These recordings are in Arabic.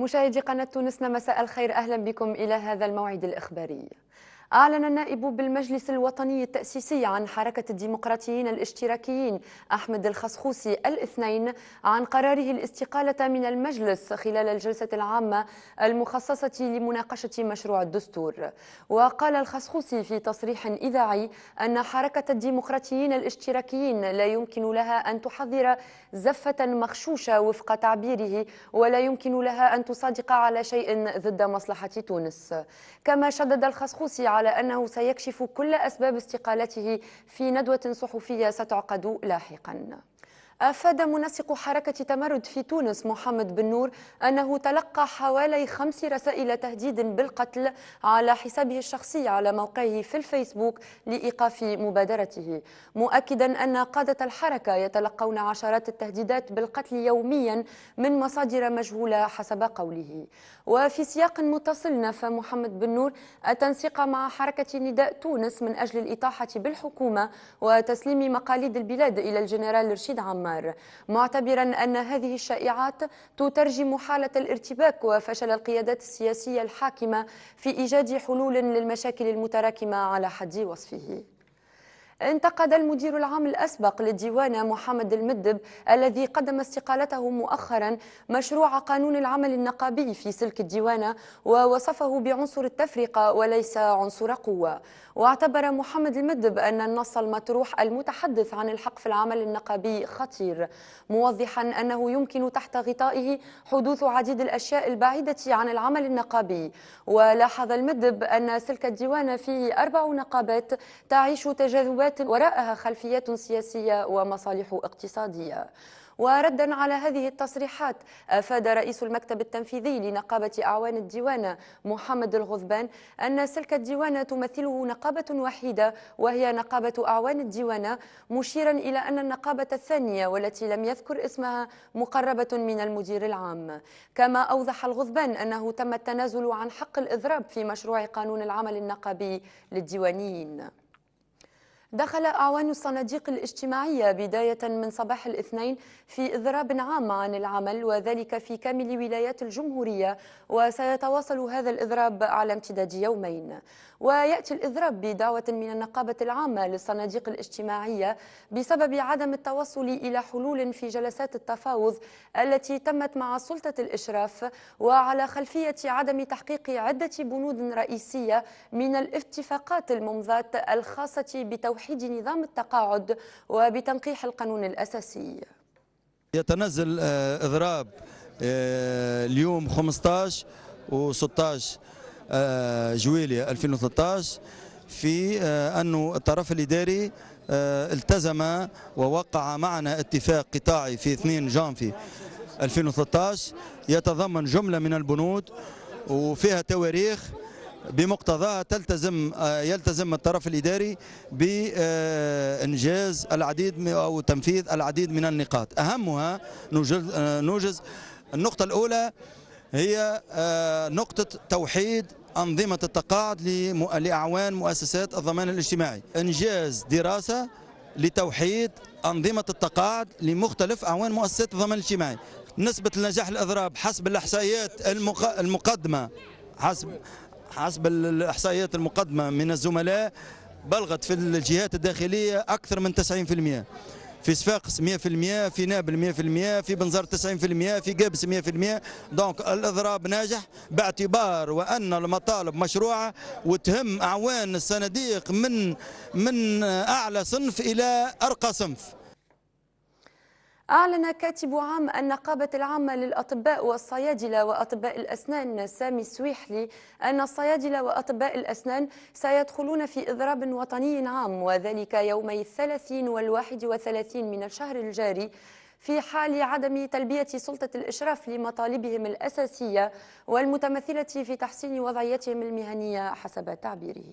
مشاهدي قناة تونسنا مساء الخير أهلا بكم إلى هذا الموعد الإخباري أعلن النائب بالمجلس الوطني التأسيسي عن حركة الديمقراطيين الاشتراكيين أحمد الخسخوسي الاثنين عن قراره الاستقالة من المجلس خلال الجلسة العامة المخصصة لمناقشة مشروع الدستور وقال الخسخوسي في تصريح إذاعي أن حركة الديمقراطيين الاشتراكيين لا يمكن لها أن تحضر زفة مخشوشة وفق تعبيره ولا يمكن لها أن تصادق على شيء ضد مصلحة تونس كما شدد الخسخوسي على أنه سيكشف كل أسباب استقالته في ندوة صحفية ستعقد لاحقاً أفاد منسق حركة تمرد في تونس محمد بن نور أنه تلقى حوالي خمس رسائل تهديد بالقتل على حسابه الشخصي على موقعه في الفيسبوك لإيقاف مبادرته مؤكدا أن قادة الحركة يتلقون عشرات التهديدات بالقتل يوميا من مصادر مجهولة حسب قوله وفي سياق متصل نفى محمد بن نور التنسيق مع حركة نداء تونس من أجل الإطاحة بالحكومة وتسليم مقاليد البلاد إلى الجنرال رشيد عمار الأعمار معتبرا أن هذه الشائعات تترجم حالة الارتباك وفشل القيادات السياسية الحاكمة في إيجاد حلول للمشاكل المتراكمة على حد وصفه انتقد المدير العام الأسبق للديوان محمد المدب الذي قدم استقالته مؤخرا مشروع قانون العمل النقابي في سلك الديوانة ووصفه بعنصر التفرقة وليس عنصر قوة واعتبر محمد المدب أن النص المطروح المتحدث عن الحق في العمل النقابي خطير موضحا أنه يمكن تحت غطائه حدوث عديد الأشياء البعيدة عن العمل النقابي ولاحظ المدب أن سلك الديوانة فيه أربع نقابات تعيش تجاذبات خلفيات وراءها خلفيات سياسية ومصالح اقتصادية وردا على هذه التصريحات افاد رئيس المكتب التنفيذي لنقابه اعوان الديوان محمد الغضبان ان سلك الديوان تمثله نقابه وحيده وهي نقابه اعوان الديوانه مشيرا الى ان النقابه الثانيه والتي لم يذكر اسمها مقربه من المدير العام كما اوضح الغضبان انه تم التنازل عن حق الاضراب في مشروع قانون العمل النقابي للديوانيين دخل أعوان الصناديق الاجتماعية بداية من صباح الاثنين في إضراب عام عن العمل وذلك في كامل ولايات الجمهورية وسيتواصل هذا الإضراب على امتداد يومين ويأتي الإضراب بدعوة من النقابة العامة للصناديق الاجتماعية بسبب عدم التوصل إلى حلول في جلسات التفاوض التي تمت مع سلطة الإشراف وعلى خلفية عدم تحقيق عدة بنود رئيسية من الاتفاقات الممضات الخاصة بتوحيد توحيد نظام التقاعد وبتنقيح القانون الأساسي يتنزل إضراب آه، آه، اليوم 15 و 16 جويلية 2013 في آه، أنه الطرف الإداري التزم ووقع معنا اتفاق قطاعي في 2 جانفي 2013 يتضمن جملة من البنود وفيها تواريخ بمقتضاها تلتزم آه، يلتزم الطرف الاداري بانجاز العديد او تنفيذ العديد من النقاط اهمها نوجز آه، النقطه الاولى هي آه، نقطه توحيد انظمه التقاعد لاعوان مؤسسات الضمان الاجتماعي انجاز دراسه لتوحيد انظمه التقاعد لمختلف اعوان مؤسسات الضمان الاجتماعي نسبه النجاح الاضراب حسب الاحصائيات المقدمه حسب حسب الإحصائيات المقدمة من الزملاء بلغت في الجهات الداخلية أكثر من 90% في صفاقس 100% في نابل 100% في بنزرت 90% في قابس 100% دونك الاضراب ناجح باعتبار وان المطالب مشروعه وتهم اعوان الصناديق من من اعلى صنف الى ارقى صنف أعلن كاتب عام النقابة العامة للأطباء والصيادلة وأطباء الأسنان سامي السويحلي أن الصيادلة وأطباء الأسنان سيدخلون في إضراب وطني عام وذلك يومي الثلاثين والواحد وثلاثين من الشهر الجاري في حال عدم تلبية سلطة الإشراف لمطالبهم الأساسية والمتمثلة في تحسين وضعيتهم المهنية حسب تعبيره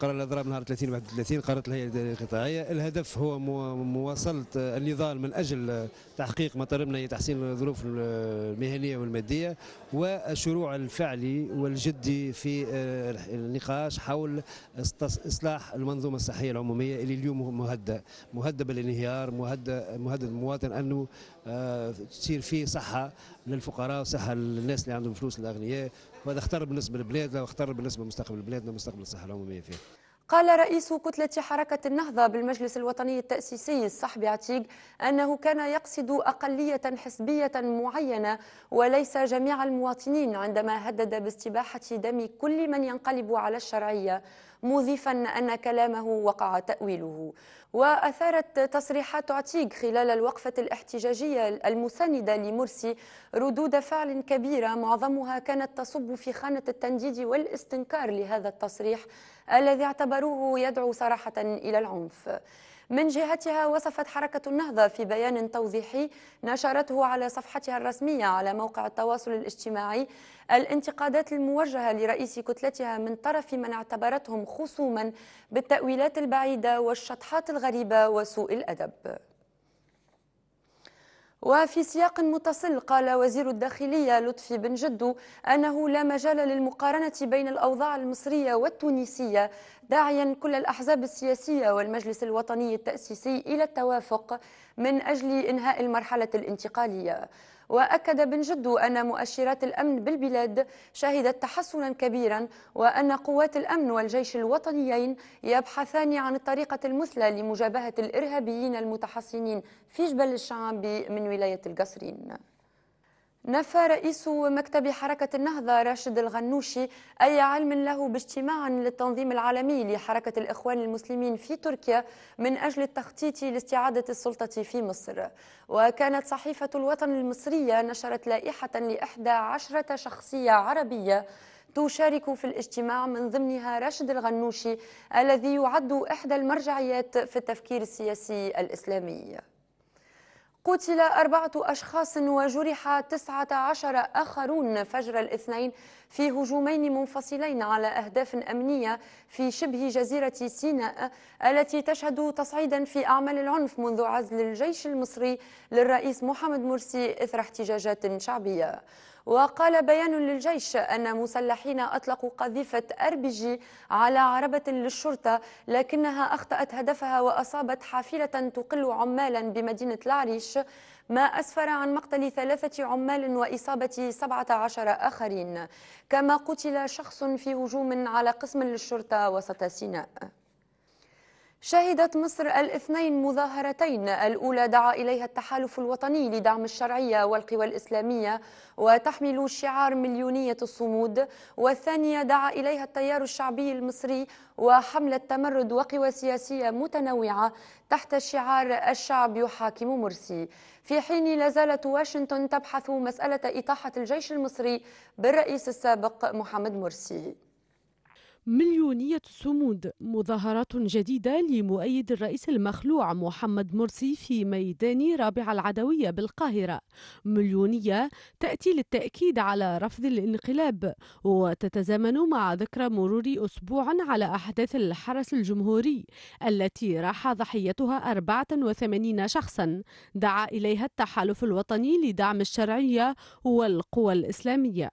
قرار الاضراب نهار 30 31 قررت الهيئه الاداريه القطاعيه الهدف هو مواصله النضال من اجل تحقيق مطالبنا هي تحسين الظروف المهنيه والماديه والشروع الفعلي والجدي في آه، النقاش حول اصلاح المنظومه الصحيه العموميه اللي اليوم مهدده مهدده بالانهيار مهدده مهدد المواطن انه آه، تصير فيه صحه للفقراء وصحه للناس اللي عندهم فلوس الاغنياء وهذا اختار بالنسبه لبلادنا واختار بالنسبه لمستقبل بلادنا ومستقبل الصحه العموميه فيها قال رئيس كتلة حركة النهضة بالمجلس الوطني التأسيسي الصحبي عتيق أنه كان يقصد أقلية حزبية معينة وليس جميع المواطنين عندما هدد باستباحة دم كل من ينقلب على الشرعية مضيفا أن كلامه وقع تأويله وأثارت تصريحات عتيق خلال الوقفة الاحتجاجية المساندة لمرسي ردود فعل كبيرة معظمها كانت تصب في خانة التنديد والاستنكار لهذا التصريح الذي اعتبروه يدعو صراحة إلى العنف من جهتها وصفت حركة النهضة في بيان توضيحي نشرته على صفحتها الرسمية على موقع التواصل الاجتماعي الانتقادات الموجهة لرئيس كتلتها من طرف من اعتبرتهم خصوما بالتأويلات البعيدة والشطحات الغريبة وسوء الأدب وفي سياق متصل قال وزير الداخلية لطفي بن جدو أنه لا مجال للمقارنة بين الأوضاع المصرية والتونسية داعيا كل الأحزاب السياسية والمجلس الوطني التأسيسي إلى التوافق من أجل إنهاء المرحلة الانتقالية وأكد بن جدو أن مؤشرات الأمن بالبلاد شهدت تحسنا كبيرا وأن قوات الأمن والجيش الوطنيين يبحثان عن الطريقة المثلى لمجابهة الإرهابيين المتحصنين في جبل الشعب من ولاية القصرين نفى رئيس مكتب حركة النهضة راشد الغنوشي أي علم له باجتماع للتنظيم العالمي لحركة الإخوان المسلمين في تركيا من أجل التخطيط لاستعادة السلطة في مصر وكانت صحيفة الوطن المصرية نشرت لائحة لإحدى عشرة شخصية عربية تشارك في الاجتماع من ضمنها راشد الغنوشي الذي يعد إحدى المرجعيات في التفكير السياسي الإسلامي قتل أربعة أشخاص وجرح تسعة عشر آخرون فجر الاثنين في هجومين منفصلين على أهداف أمنية في شبه جزيرة سيناء التي تشهد تصعيدا في أعمال العنف منذ عزل الجيش المصري للرئيس محمد مرسي إثر احتجاجات شعبية وقال بيان للجيش أن مسلحين أطلقوا قذيفة أربجي على عربة للشرطة لكنها أخطأت هدفها وأصابت حافلة تقل عمالا بمدينة العريش ما أسفر عن مقتل ثلاثة عمال وإصابة سبعة عشر آخرين كما قتل شخص في هجوم على قسم للشرطة وسط سيناء شهدت مصر الاثنين مظاهرتين الأولى دعا إليها التحالف الوطني لدعم الشرعية والقوى الإسلامية وتحمل شعار مليونية الصمود والثانية دعا إليها التيار الشعبي المصري وحملة تمرد وقوى سياسية متنوعة تحت شعار الشعب يحاكم مرسي في حين لا زالت واشنطن تبحث مسألة إطاحة الجيش المصري بالرئيس السابق محمد مرسي مليونية الصمود مظاهرات جديدة لمؤيد الرئيس المخلوع محمد مرسي في ميدان رابع العدوية بالقاهرة مليونية تأتي للتأكيد على رفض الانقلاب وتتزامن مع ذكرى مرور أسبوع على أحداث الحرس الجمهوري التي راح ضحيتها 84 شخصا دعا إليها التحالف الوطني لدعم الشرعية والقوى الإسلامية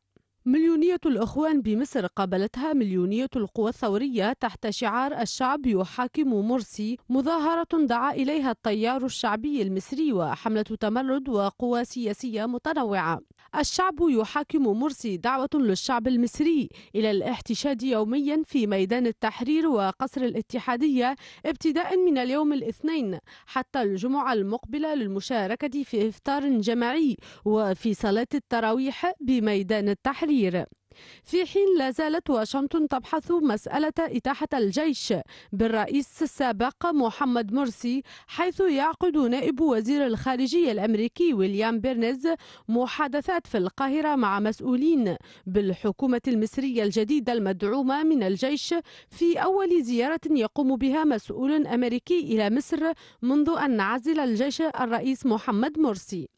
مليونية الإخوان بمصر قابلتها مليونية القوى الثورية تحت شعار الشعب يحاكم مرسي مظاهرة دعا إليها التيار الشعبي المصري وحملة تمرد وقوى سياسية متنوعة الشعب يحاكم مرسي دعوة للشعب المصري إلى الاحتشاد يوميا في ميدان التحرير وقصر الاتحادية ابتداء من اليوم الاثنين حتى الجمعة المقبلة للمشاركة في إفطار جماعي وفي صلاة التراويح بميدان التحرير التغيير في حين لا زالت واشنطن تبحث مسألة إتاحة الجيش بالرئيس السابق محمد مرسي حيث يعقد نائب وزير الخارجية الأمريكي ويليام بيرنز محادثات في القاهرة مع مسؤولين بالحكومة المصرية الجديدة المدعومة من الجيش في أول زيارة يقوم بها مسؤول أمريكي إلى مصر منذ أن عزل الجيش الرئيس محمد مرسي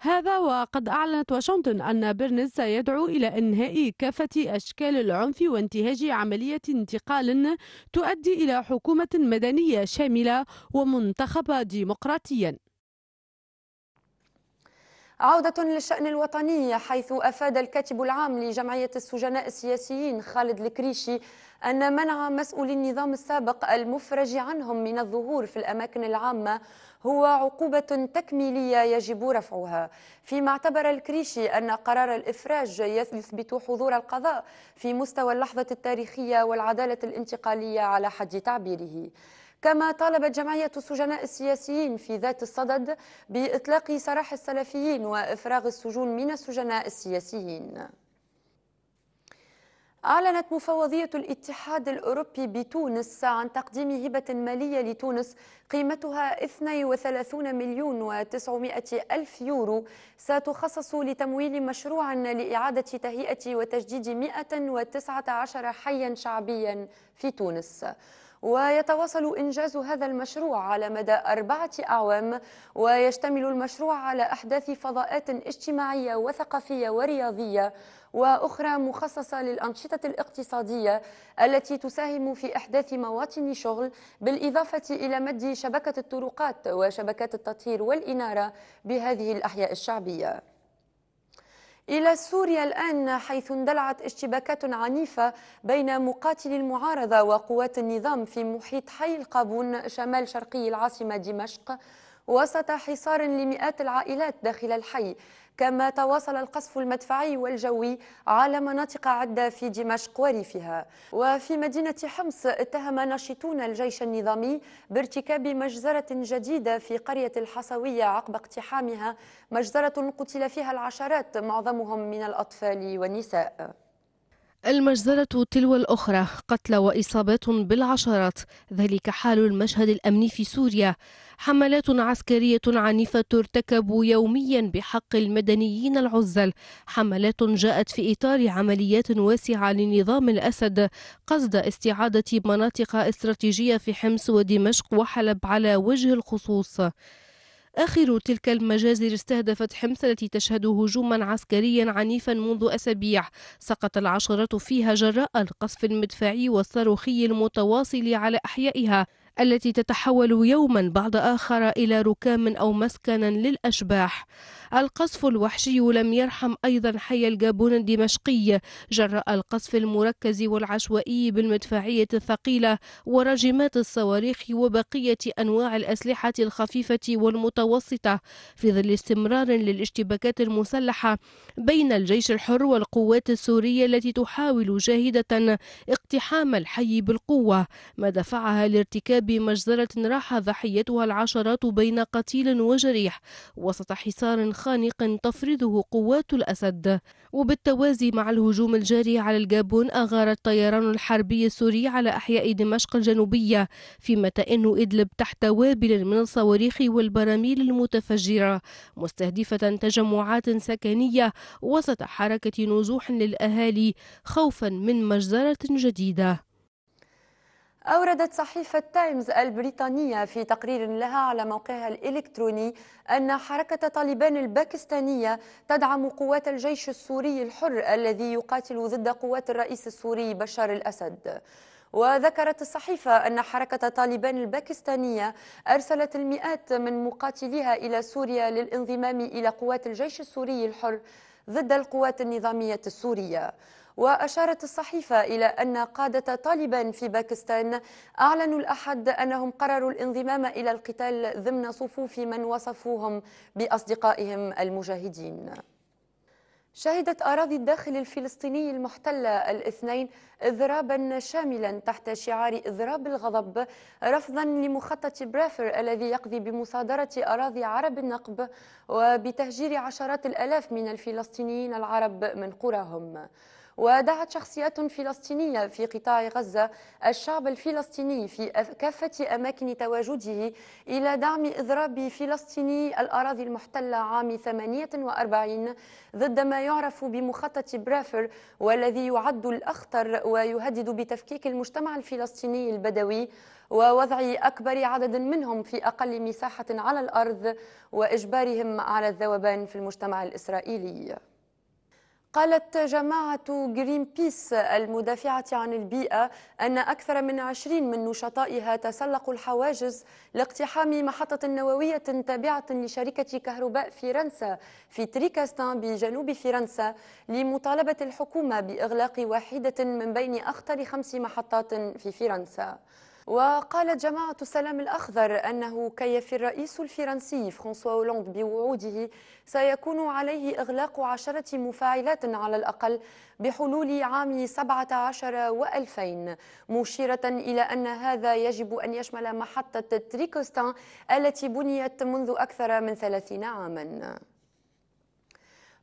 هذا وقد أعلنت واشنطن أن بيرنز سيدعو إلى إنهاء كافة أشكال العنف وانتهاج عملية انتقال تؤدي إلى حكومة مدنية شاملة ومنتخبة ديمقراطيا عودة للشأن الوطني حيث أفاد الكاتب العام لجمعية السجناء السياسيين خالد الكريشي أن منع مسؤولي النظام السابق المفرج عنهم من الظهور في الأماكن العامة هو عقوبة تكميلية يجب رفعها فيما اعتبر الكريشي أن قرار الإفراج يثبت حضور القضاء في مستوى اللحظة التاريخية والعدالة الانتقالية على حد تعبيره كما طالبت جمعية السجناء السياسيين في ذات الصدد بإطلاق سراح السلفيين وإفراغ السجون من السجناء السياسيين أعلنت مفوضية الاتحاد الأوروبي بتونس عن تقديم هبة مالية لتونس قيمتها 32 مليون و900 ألف يورو ستخصص لتمويل مشروع لإعادة تهيئة وتجديد 119 حيا شعبيا في تونس ويتواصل إنجاز هذا المشروع على مدى أربعة أعوام ويشتمل المشروع على أحداث فضاءات اجتماعية وثقافية ورياضية وأخرى مخصصة للأنشطة الاقتصادية التي تساهم في إحداث مواطن شغل بالإضافة إلى مد شبكة الطرقات وشبكات التطهير والإنارة بهذه الأحياء الشعبية إلى سوريا الآن حيث اندلعت اشتباكات عنيفة بين مقاتلي المعارضة وقوات النظام في محيط حي القابون شمال شرقي العاصمة دمشق وسط حصار لمئات العائلات داخل الحي كما تواصل القصف المدفعي والجوي على مناطق عدة في دمشق وريفها وفي مدينة حمص اتهم ناشطون الجيش النظامي بارتكاب مجزرة جديدة في قرية الحصوية عقب اقتحامها مجزرة قتل فيها العشرات معظمهم من الأطفال والنساء المجزرة تلو الأخرى قتلى وإصابات بالعشرات ذلك حال المشهد الأمني في سوريا حملات عسكرية عنيفة ترتكب يوميا بحق المدنيين العزل حملات جاءت في إطار عمليات واسعة لنظام الأسد قصد استعادة مناطق استراتيجية في حمص ودمشق وحلب على وجه الخصوص آخر تلك المجازر استهدفت حمص التي تشهد هجوما عسكريا عنيفا منذ أسابيع سقط العشرات فيها جراء القصف المدفعي والصاروخي المتواصل على أحيائها التي تتحول يوما بعد آخر إلى ركام أو مسكنا للأشباح القصف الوحشي لم يرحم أيضا حي الجابون الدمشقي جراء القصف المركز والعشوائي بالمدفعية الثقيلة ورجمات الصواريخ وبقية أنواع الأسلحة الخفيفة والمتوسطة في ظل استمرار للاشتباكات المسلحة بين الجيش الحر والقوات السورية التي تحاول جاهدة اقتحام الحي بالقوة ما دفعها لارتكاب مجزرة راح ضحيتها العشرات بين قتيل وجريح وسط حصار خانق تفرضه قوات الأسد وبالتوازي مع الهجوم الجاري على الجابون أغار الطيران الحربي السوري على أحياء دمشق الجنوبية فيما تئن إدلب تحت وابل من الصواريخ والبراميل المتفجرة مستهدفة تجمعات سكنية وسط حركة نزوح للأهالي خوفا من مجزرة جديدة أوردت صحيفة تايمز البريطانية في تقرير لها على موقعها الإلكتروني أن حركة طالبان الباكستانية تدعم قوات الجيش السوري الحر الذي يقاتل ضد قوات الرئيس السوري بشار الأسد وذكرت الصحيفة أن حركة طالبان الباكستانية أرسلت المئات من مقاتليها إلى سوريا للانضمام إلى قوات الجيش السوري الحر ضد القوات النظامية السورية وأشارت الصحيفة إلى أن قادة طالبان في باكستان أعلنوا الأحد أنهم قرروا الانضمام إلى القتال ضمن صفوف من وصفوهم بأصدقائهم المجاهدين شهدت أراضي الداخل الفلسطيني المحتلة الاثنين إضرابا شاملا تحت شعار إضراب الغضب رفضا لمخطط برافر الذي يقضي بمصادرة أراضي عرب النقب وبتهجير عشرات الألاف من الفلسطينيين العرب من قراهم ودعت شخصيات فلسطينية في قطاع غزة الشعب الفلسطيني في كافة أماكن تواجده إلى دعم إضراب فلسطيني الأراضي المحتلة عام 48 ضد ما يعرف بمخطط برافر والذي يعد الأخطر ويهدد بتفكيك المجتمع الفلسطيني البدوي ووضع أكبر عدد منهم في أقل مساحة على الأرض وإجبارهم على الذوبان في المجتمع الإسرائيلي قالت جماعة جرين بيس المدافعة عن البيئة أن أكثر من عشرين من نشطائها تسلقوا الحواجز لاقتحام محطة نووية تابعة لشركة كهرباء فرنسا في تريكاستان بجنوب فرنسا لمطالبة الحكومة بإغلاق واحدة من بين أخطر خمس محطات في فرنسا. وقالت جماعة السلام الأخضر أنه كيف الرئيس الفرنسي فرانسوا أولاند بوعوده سيكون عليه إغلاق عشرة مفاعلات على الأقل بحلول عام 17 و2000 مشيرة إلى أن هذا يجب أن يشمل محطة تريكوستان التي بنيت منذ أكثر من 30 عاماً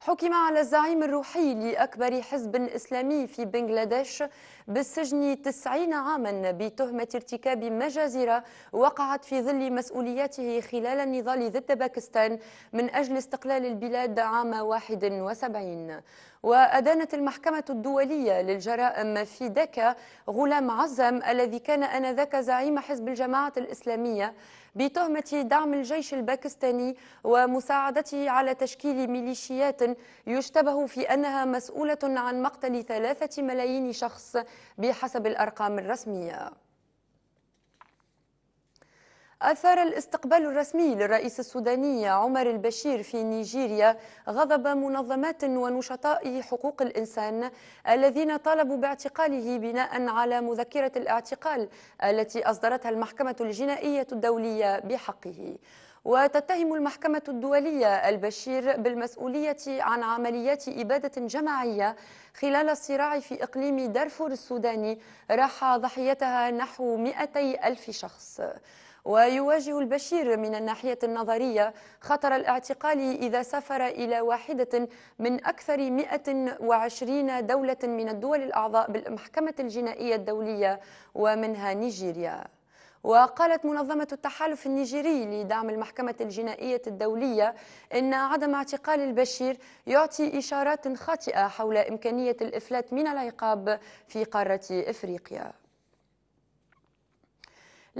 حكم على الزعيم الروحي لأكبر حزب إسلامي في بنغلاديش بالسجن تسعين عاما بتهمة ارتكاب مجازر وقعت في ظل مسؤولياته خلال النضال ضد باكستان من أجل استقلال البلاد عام 71 وأدانت المحكمة الدولية للجرائم في دكا غلام عزم الذي كان آنذاك زعيم حزب الجماعة الإسلامية بتهمة دعم الجيش الباكستاني ومساعدته على تشكيل ميليشيات يشتبه في أنها مسؤولة عن مقتل ثلاثة ملايين شخص بحسب الأرقام الرسمية أثار الاستقبال الرسمي للرئيس السوداني عمر البشير في نيجيريا غضب منظمات ونشطاء حقوق الإنسان الذين طالبوا باعتقاله بناء على مذكرة الاعتقال التي أصدرتها المحكمة الجنائية الدولية بحقه وتتهم المحكمة الدولية البشير بالمسؤولية عن عمليات إبادة جماعية خلال الصراع في إقليم دارفور السوداني راح ضحيتها نحو 200 ألف شخص ويواجه البشير من الناحية النظرية خطر الاعتقال إذا سافر إلى واحدة من أكثر 120 دولة من الدول الأعضاء بالمحكمة الجنائية الدولية ومنها نيجيريا وقالت منظمة التحالف النيجيري لدعم المحكمة الجنائية الدولية إن عدم اعتقال البشير يعطي إشارات خاطئة حول إمكانية الإفلات من العقاب في قارة إفريقيا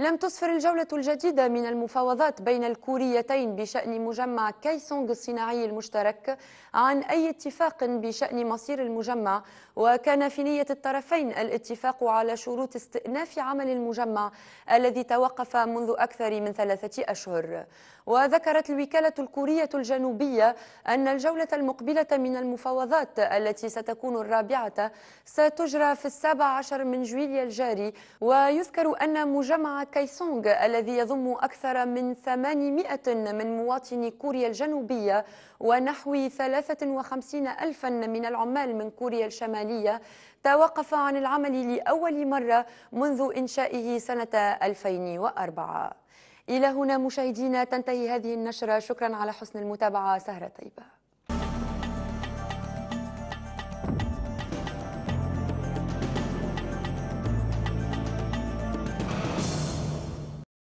لم تسفر الجولة الجديدة من المفاوضات بين الكوريتين بشأن مجمع كايسونغ الصناعي المشترك عن أي اتفاق بشأن مصير المجمع وكان في نية الطرفين الاتفاق على شروط استئناف عمل المجمع الذي توقف منذ أكثر من ثلاثة أشهر وذكرت الوكالة الكورية الجنوبية أن الجولة المقبلة من المفاوضات التي ستكون الرابعة ستجرى في السابع عشر من جويليا الجاري ويذكر أن مجمع كايسونغ الذي يضم أكثر من 800 من مواطني كوريا الجنوبية ونحو 53 ألفا من العمال من كوريا الشمالية توقف عن العمل لأول مرة منذ إنشائه سنة 2004 إلى هنا مشاهدينا تنتهي هذه النشرة شكرا على حسن المتابعة سهرة طيبة